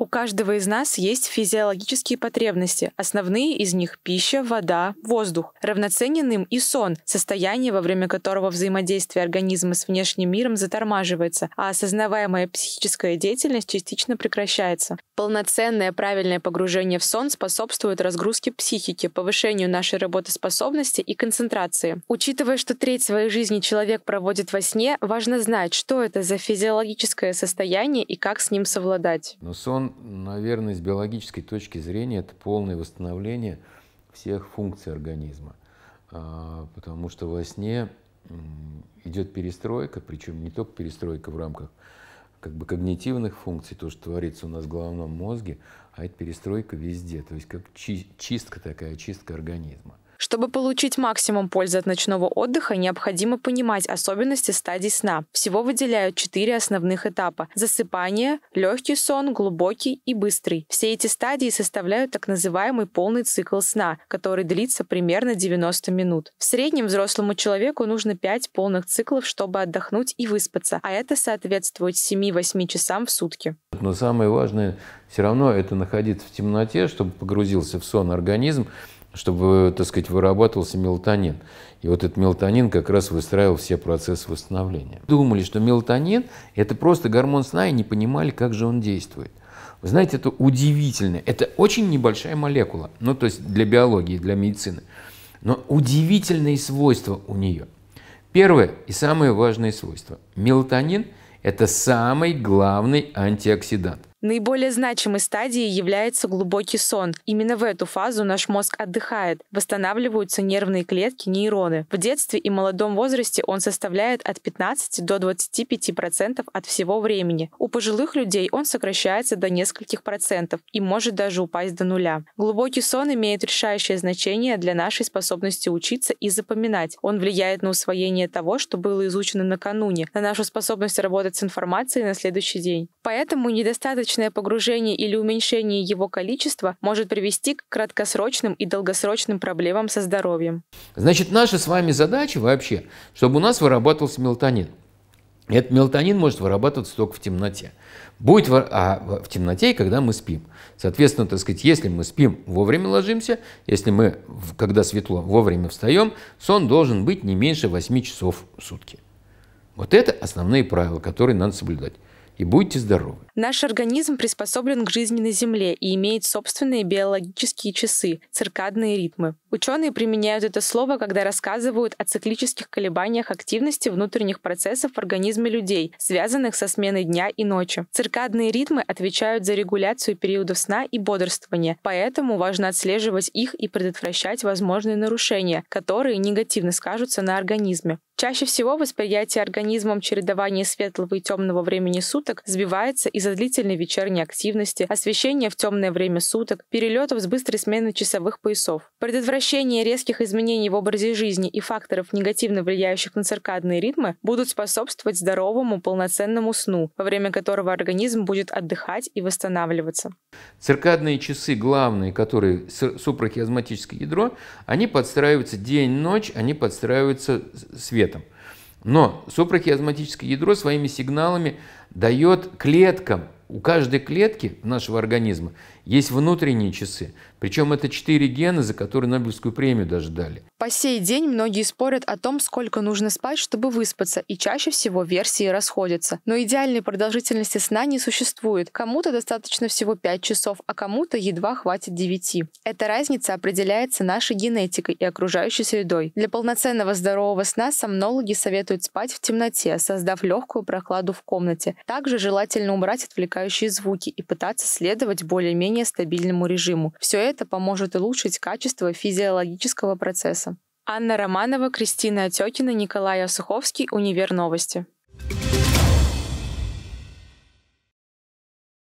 У каждого из нас есть физиологические потребности. Основные из них – пища, вода, воздух. Равноценен им и сон, состояние, во время которого взаимодействие организма с внешним миром затормаживается, а осознаваемая психическая деятельность частично прекращается. Полноценное правильное погружение в сон способствует разгрузке психики, повышению нашей работоспособности и концентрации. Учитывая, что треть своей жизни человек проводит во сне, важно знать, что это за физиологическое состояние и как с ним совладать. Но сон наверное, с биологической точки зрения, это полное восстановление всех функций организма. А, потому что во сне идет перестройка, причем не только перестройка в рамках как бы когнитивных функций, то, что творится у нас в головном мозге, а это перестройка везде, то есть как чистка такая, чистка организма. Чтобы получить максимум пользы от ночного отдыха, необходимо понимать особенности стадий сна. Всего выделяют четыре основных этапа – засыпание, легкий сон, глубокий и быстрый. Все эти стадии составляют так называемый полный цикл сна, который длится примерно 90 минут. В среднем взрослому человеку нужно 5 полных циклов, чтобы отдохнуть и выспаться, а это соответствует 7-8 часам в сутки. Но самое важное все равно это находиться в темноте, чтобы погрузился в сон организм, чтобы, так сказать, вырабатывался мелатонин. И вот этот мелатонин как раз выстраивал все процессы восстановления. Думали, что мелатонин – это просто гормон сна, и не понимали, как же он действует. Вы знаете, это удивительно. Это очень небольшая молекула, ну, то есть для биологии, для медицины. Но удивительные свойства у нее. Первое и самое важное свойство. Мелатонин – это самый главный антиоксидант. Наиболее значимой стадией является глубокий сон. Именно в эту фазу наш мозг отдыхает, восстанавливаются нервные клетки, нейроны. В детстве и молодом возрасте он составляет от 15 до 25% от всего времени. У пожилых людей он сокращается до нескольких процентов и может даже упасть до нуля. Глубокий сон имеет решающее значение для нашей способности учиться и запоминать. Он влияет на усвоение того, что было изучено накануне, на нашу способность работать с информацией на следующий день. Поэтому недостаточное погружение или уменьшение его количества может привести к краткосрочным и долгосрочным проблемам со здоровьем. Значит, наша с вами задача вообще, чтобы у нас вырабатывался мелатонин. Этот мелатонин может вырабатываться только в темноте. Будет в, а, в темноте, когда мы спим. Соответственно, так сказать, если мы спим, вовремя ложимся, если мы, когда светло, вовремя встаем, сон должен быть не меньше 8 часов в сутки. Вот это основные правила, которые надо соблюдать и будьте здоровы. Наш организм приспособлен к жизни на Земле и имеет собственные биологические часы, циркадные ритмы. Ученые применяют это слово, когда рассказывают о циклических колебаниях активности внутренних процессов в организме людей, связанных со сменой дня и ночи. Циркадные ритмы отвечают за регуляцию периодов сна и бодрствования, поэтому важно отслеживать их и предотвращать возможные нарушения, которые негативно скажутся на организме. Чаще всего восприятие организмом чередования светлого и темного времени суток сбивается из-за длительной вечерней активности, освещения в темное время суток, перелетов с быстрой сменой часовых поясов. Предотвращение Сокращение резких изменений в образе жизни и факторов, негативно влияющих на циркадные ритмы, будут способствовать здоровому полноценному сну, во время которого организм будет отдыхать и восстанавливаться. Циркадные часы, главные, которые супрахиазматическое ядро, они подстраиваются день-ночь, они подстраиваются светом. Но супрахиазматическое ядро своими сигналами дает клеткам у каждой клетки нашего организма есть внутренние часы. Причем это четыре гена, за которые Нобелевскую премию даже дали. По сей день многие спорят о том, сколько нужно спать, чтобы выспаться, и чаще всего версии расходятся. Но идеальной продолжительности сна не существует. Кому-то достаточно всего 5 часов, а кому-то едва хватит 9. Эта разница определяется нашей генетикой и окружающей средой. Для полноценного здорового сна сомнологи советуют спать в темноте, создав легкую прохладу в комнате. Также желательно убрать отвлекающие возникающие звуки и пытаться следовать более-менее стабильному режиму. Все это поможет улучшить качество физиологического процесса. Анна Романова, Кристина Отекина, Николай Осуховский, Универ Новости.